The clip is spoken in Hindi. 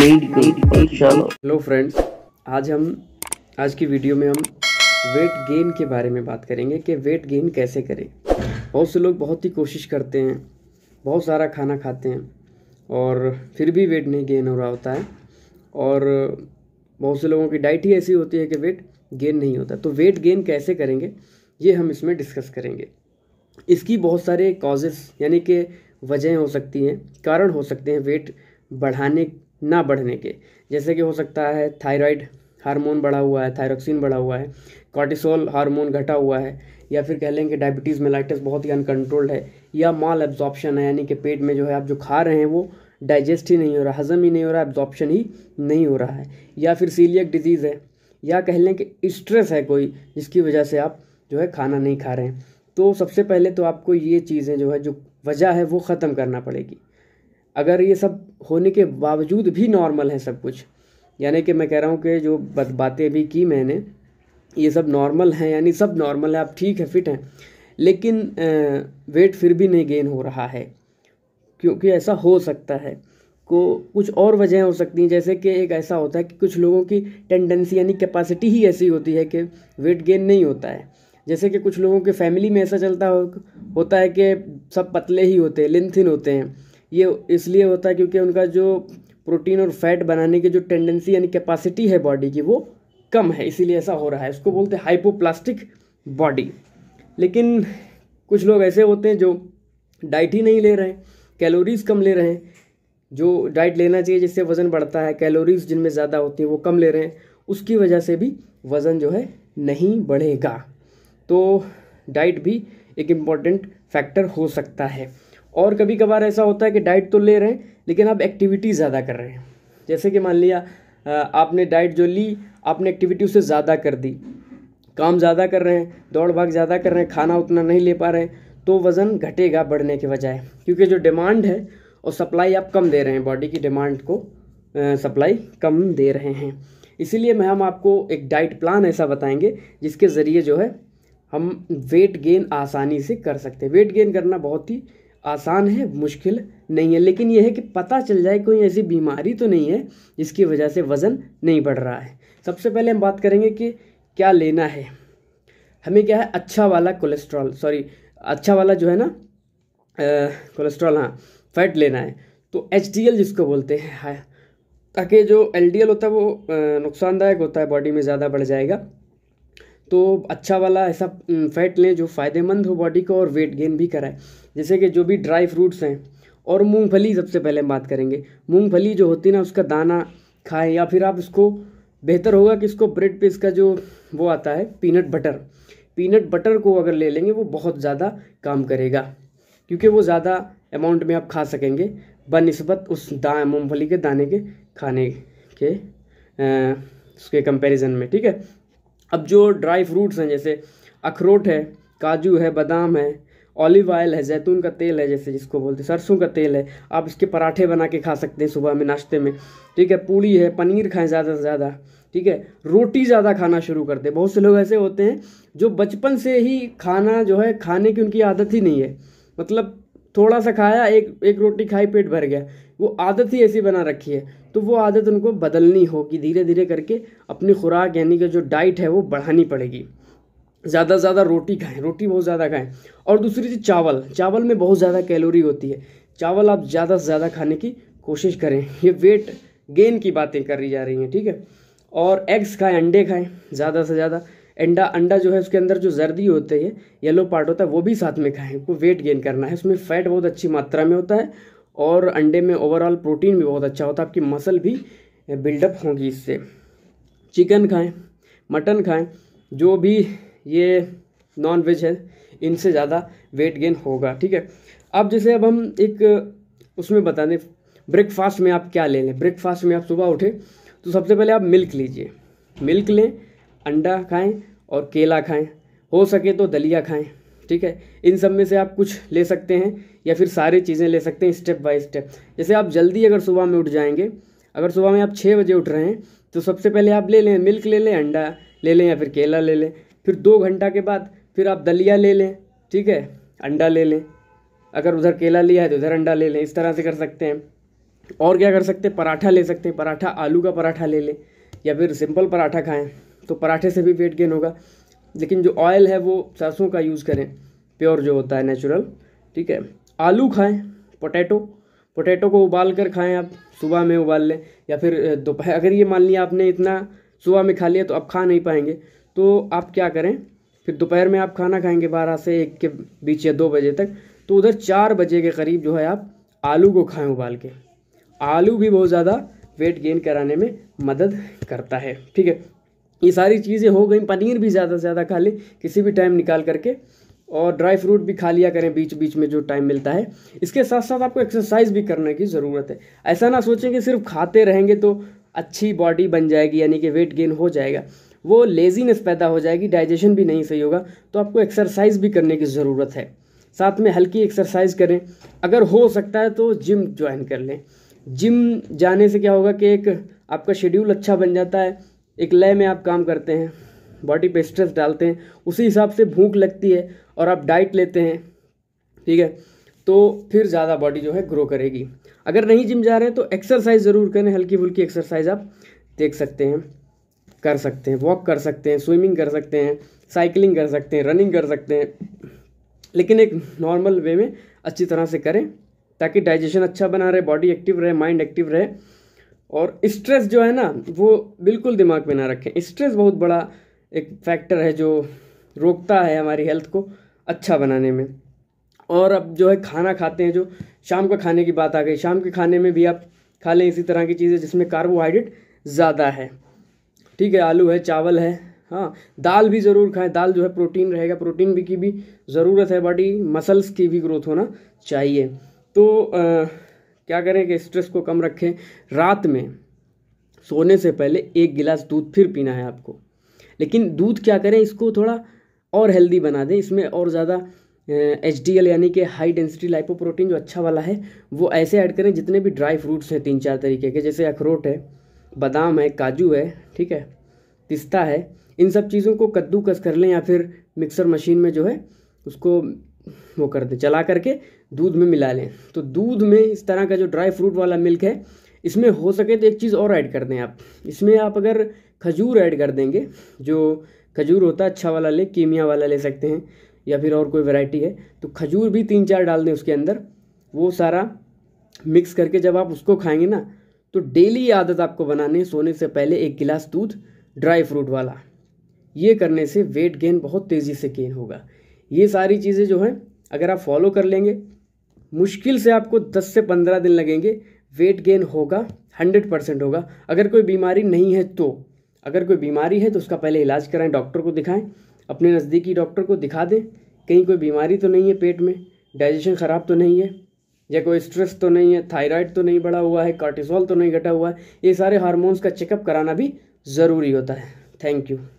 हेलो फ्रेंड्स आज हम आज की वीडियो में हम वेट गेन के बारे में बात करेंगे कि वेट गेन कैसे करें बहुत से लोग बहुत ही कोशिश करते हैं बहुत सारा खाना खाते हैं और फिर भी वेट नहीं गेन हो रहा होता है और बहुत से लोगों की डाइट ही ऐसी होती है कि वेट गेन नहीं होता तो वेट गेन कैसे करेंगे ये हम इसमें डिस्कस करेंगे इसकी बहुत सारे कॉजेस यानी कि वजह हो सकती हैं कारण हो सकते हैं वेट बढ़ाने ना बढ़ने के जैसे कि हो सकता है थायराइड हार्मोन बढ़ा हुआ है थायरोक्सिन बढ़ा हुआ है कॉर्टिसोल हार्मोन घटा हुआ है या फिर कह लें कि डायबिटीज़ मेलाइटिस बहुत ही अनकंट्रोल्ड है या माल एब्जॉर्प्शन है यानी कि पेट में जो है आप जो खा रहे हैं वो डाइजेस्ट ही नहीं हो रहा हज़म ही नहीं हो रहा एब्जॉर्प्शन ही नहीं हो रहा है या फिर सीलियक डिजीज़ है या कह लें कि स्ट्रेस है कोई जिसकी वजह से आप जो है खाना नहीं खा रहे हैं तो सबसे पहले तो आपको ये चीज़ें जो है जो वजह है वो ख़त्म करना पड़ेगी अगर ये सब होने के बावजूद भी नॉर्मल है सब कुछ यानी कि मैं कह रहा हूँ कि जो बातें भी की मैंने ये सब नॉर्मल हैं यानी सब नॉर्मल है आप ठीक है फिट हैं लेकिन वेट फिर भी नहीं गेन हो रहा है क्योंकि ऐसा हो सकता है को कुछ और वजह हो सकती हैं जैसे कि एक ऐसा होता है कि कुछ लोगों की टेंडेंसी यानी कैपेसिटी ही ऐसी होती है कि वेट गेन नहीं होता है जैसे कि कुछ लोगों के फैमिली में ऐसा चलता हो, होता है कि सब पतले ही होते हैं लेंथिन होते हैं ये इसलिए होता है क्योंकि उनका जो प्रोटीन और फैट बनाने की जो टेंडेंसी यानी कैपेसिटी है बॉडी की वो कम है इसीलिए ऐसा हो रहा है इसको बोलते हैं हाइपोप्लास्टिक बॉडी लेकिन कुछ लोग ऐसे होते हैं जो डाइट ही नहीं ले रहे हैं कैलोरीज़ कम ले रहे हैं जो डाइट लेना चाहिए जिससे वज़न बढ़ता है कैलोरीज़ जिनमें ज़्यादा होती हैं वो कम ले रहे हैं उसकी वजह से भी वज़न जो है नहीं बढ़ेगा तो डाइट भी एक इम्पॉर्टेंट फैक्टर हो सकता है और कभी कभार ऐसा होता है कि डाइट तो ले रहे हैं लेकिन आप एक्टिविटी ज़्यादा कर रहे हैं जैसे कि मान लिया आपने डाइट जो ली आपने एक्टिविटी उससे ज़्यादा कर दी काम ज़्यादा कर रहे हैं दौड़ भाग ज़्यादा कर रहे हैं खाना उतना नहीं ले पा रहे हैं तो वज़न घटेगा बढ़ने के बजाय क्योंकि जो डिमांड है और सप्लाई आप कम दे रहे हैं बॉडी की डिमांड को सप्लाई कम दे रहे हैं इसीलिए मैं हम आपको एक डाइट प्लान ऐसा बताएंगे जिसके ज़रिए जो है हम वेट गेन आसानी से कर सकते हैं वेट गेन करना बहुत ही आसान है मुश्किल नहीं है लेकिन यह है कि पता चल जाए कोई ऐसी बीमारी तो नहीं है जिसकी वजह से वज़न नहीं बढ़ रहा है सबसे पहले हम बात करेंगे कि क्या लेना है हमें क्या है अच्छा वाला कोलेस्ट्रॉल सॉरी अच्छा वाला जो है ना कोलेस्ट्रॉल हाँ फैट लेना है तो एच जिसको बोलते हैं हाँ, ताकि जो एल होता है वो नुकसानदायक होता है बॉडी में ज़्यादा बढ़ जाएगा तो अच्छा वाला ऐसा फैट लें जो फ़ायदेमंद हो बॉडी को और वेट गेन भी कराए जैसे कि जो भी ड्राई फ्रूट्स हैं और मूंगफली सबसे पहले हम बात करेंगे मूंगफली जो होती है ना उसका दाना खाएं या फिर आप इसको बेहतर होगा कि इसको ब्रेड पे इसका जो वो आता है पीनट बटर पीनट बटर को अगर ले लेंगे वो बहुत ज़्यादा काम करेगा क्योंकि वो ज़्यादा अमाउंट में आप खा सकेंगे बनस्बत उस दा मूँगफली के दाने के खाने के आ, उसके कंपैरिजन में ठीक है अब जो ड्राई फ्रूट्स हैं जैसे अखरोट है काजू है बादाम है ऑलिव ऑयल है जैतून का तेल है जैसे जिसको बोलते हैं सरसों का तेल है आप इसके पराठे बना के खा सकते हैं सुबह में नाश्ते में ठीक है पूड़ी है पनीर खाएं ज़्यादा से ज़्यादा ठीक है रोटी ज़्यादा खाना शुरू करते हैं बहुत से लोग ऐसे होते हैं जो बचपन से ही खाना जो है खाने की उनकी आदत ही नहीं है मतलब थोड़ा सा खाया एक एक रोटी खाई पेट भर गया वो आदत ही ऐसी बना रखी है तो वो आदत उनको बदलनी होगी धीरे धीरे करके अपनी खुराक यानी कि जो डाइट है वो बढ़ानी पड़ेगी ज़्यादा से ज़्यादा रोटी खाएं रोटी बहुत ज़्यादा खाएं और दूसरी चीज़ चावल चावल में बहुत ज़्यादा कैलोरी होती है चावल आप ज़्यादा से ज़्यादा खाने की कोशिश करें ये वेट गेन की बातें करी जा रही हैं ठीक है और एग्स खाएं अंडे खाएं ज़्यादा से ज़्यादा अंडा अंडा जो है उसके अंदर जो जर्दी होती है येलो पार्ट होता है वो भी साथ में खाएं को वेट गेन करना है उसमें फ़ैट बहुत अच्छी मात्रा में होता है और अंडे में ओवरऑल प्रोटीन भी बहुत अच्छा होता है आपकी मसल भी बिल्डअप होगी इससे चिकन खाएं मटन खाएं जो भी ये नॉन वेज है इनसे ज़्यादा वेट गेन होगा ठीक है अब जैसे अब हम एक उसमें बता दें ब्रेकफास्ट में आप क्या ले लें ब्रेकफास्ट में आप सुबह उठे तो सबसे पहले आप मिल्क लीजिए मिल्क लें अंडा खाएं और केला खाएं हो सके तो दलिया खाएं ठीक है इन सब में से आप कुछ ले सकते हैं या फिर सारी चीज़ें ले सकते हैं स्टेप बाय स्टेप जैसे आप जल्दी अगर सुबह में उठ जाएंगे अगर सुबह में आप छः बजे उठ रहे हैं तो सबसे पहले आप ले लें मिल्क ले लें अंडा ले लें या फिर केला ले लें फिर दो घंटा के बाद फिर आप दलिया ले लें ठीक है अंडा ले लें अगर उधर केला लिया है तो उधर अंडा ले लें इस तरह से कर सकते हैं और क्या कर सकते हैं पराठा ले सकते हैं पराठा आलू का पराठा ले लें या फिर सिंपल पराठा खाएं तो पराठे से भी वेट गेन होगा लेकिन जो ऑयल है वो सरसों का यूज़ करें प्योर जो होता है नेचुरल ठीक है आलू खाएं पोटैटो पोटैटो को उबाल कर खाएं आप सुबह में उबाल लें या फिर दोपहर अगर ये मान लिया आपने इतना सुबह में खा लिया तो आप खा नहीं पाएंगे तो आप क्या करें फिर दोपहर में आप खाना खाएंगे बारह से एक के बीच या दो बजे तक तो उधर चार बजे के करीब जो है आप आलू को खाएं उबाल के आलू भी बहुत ज़्यादा वेट गेन कराने में मदद करता है ठीक है ये सारी चीज़ें हो गई पनीर भी ज़्यादा से ज़्यादा खा लें किसी भी टाइम निकाल करके और ड्राई फ्रूट भी खा लिया करें बीच बीच में जो टाइम मिलता है इसके साथ साथ आपको एक्सरसाइज भी करने की ज़रूरत है ऐसा ना सोचें कि सिर्फ खाते रहेंगे तो अच्छी बॉडी बन जाएगी यानी कि वेट गेन हो जाएगा वो लेजीनेस पैदा हो जाएगी डाइजेशन भी नहीं सही होगा तो आपको एक्सरसाइज भी करने की ज़रूरत है साथ में हल्की एक्सरसाइज करें अगर हो सकता है तो जिम ज्वाइन कर लें जिम जाने से क्या होगा कि एक आपका शेड्यूल अच्छा बन जाता है एक लय में आप काम करते हैं बॉडी पे स्ट्रेस डालते हैं उसी हिसाब से भूख लगती है और आप डाइट लेते हैं ठीक है तो फिर ज़्यादा बॉडी जो है ग्रो करेगी अगर नहीं जिम जा रहे हैं तो एक्सरसाइज ज़रूर करें हल्की फुल्की एक्सरसाइज आप देख सकते हैं कर सकते हैं वॉक कर सकते हैं स्विमिंग कर सकते हैं साइकिलिंग कर सकते हैं रनिंग कर सकते हैं लेकिन एक नॉर्मल वे में अच्छी तरह से करें ताकि डाइजेशन अच्छा बना रहे बॉडी एक्टिव रहे माइंड एक्टिव रहे और स्ट्रेस जो है ना वो बिल्कुल दिमाग में ना रखें स्ट्रेस बहुत बड़ा एक फैक्टर है जो रोकता है हमारी हेल्थ को अच्छा बनाने में और अब जो है खाना खाते हैं जो शाम का खाने की बात आ गई शाम के खाने में भी आप खा लें इसी तरह की चीज़ें जिसमें कार्बोहाइड्रेट ज़्यादा है ठीक है आलू है चावल है हाँ दाल भी ज़रूर खाएं दाल जो है प्रोटीन रहेगा प्रोटीन भी की भी ज़रूरत है बॉडी मसल्स की भी ग्रोथ होना चाहिए तो आ, क्या करें कि स्ट्रेस को कम रखें रात में सोने से पहले एक गिलास दूध फिर पीना है आपको लेकिन दूध क्या करें इसको थोड़ा और हेल्दी बना दें इसमें और ज़्यादा एच डी एल यानी कि हाई डेंसिटी लाइपोप्रोटीन जो अच्छा वाला है वो ऐसे ऐड करें जितने भी ड्राई फ्रूट्स हैं तीन चार तरीके के जैसे अखरोट है बादाम है काजू है ठीक है पिस्ता है इन सब चीज़ों को कद्दूकस कर लें या फिर मिक्सर मशीन में जो है उसको वो कर दें चला करके दूध में मिला लें तो दूध में इस तरह का जो ड्राई फ्रूट वाला मिल्क है इसमें हो सके तो एक चीज़ और ऐड कर दें आप इसमें आप अगर खजूर ऐड कर देंगे जो खजूर होता है अच्छा वाला ले कीमिया वाला ले सकते हैं या फिर और कोई वैरायटी है तो खजूर भी तीन चार डाल दें उसके अंदर वो सारा मिक्स करके जब आप उसको खाएंगे ना तो डेली आदत आपको बनाने सोने से पहले एक गिलास दूध ड्राई फ्रूट वाला ये करने से वेट गेन बहुत तेज़ी से गेन होगा ये सारी चीज़ें जो हैं अगर आप फॉलो कर लेंगे मुश्किल से आपको 10 से 15 दिन लगेंगे वेट गेन होगा 100 परसेंट होगा अगर कोई बीमारी नहीं है तो अगर कोई बीमारी है तो उसका पहले इलाज कराएं डॉक्टर को दिखाएं अपने नज़दीकी डॉक्टर को दिखा दें कहीं कोई बीमारी तो नहीं है पेट में डाइजेशन ख़राब तो नहीं है या कोई स्ट्रेस तो नहीं है थायराइड तो नहीं बढ़ा हुआ है कार्टिसोल तो नहीं घटा हुआ है ये सारे हारमोन्स का चेकअप कराना भी ज़रूरी होता है थैंक यू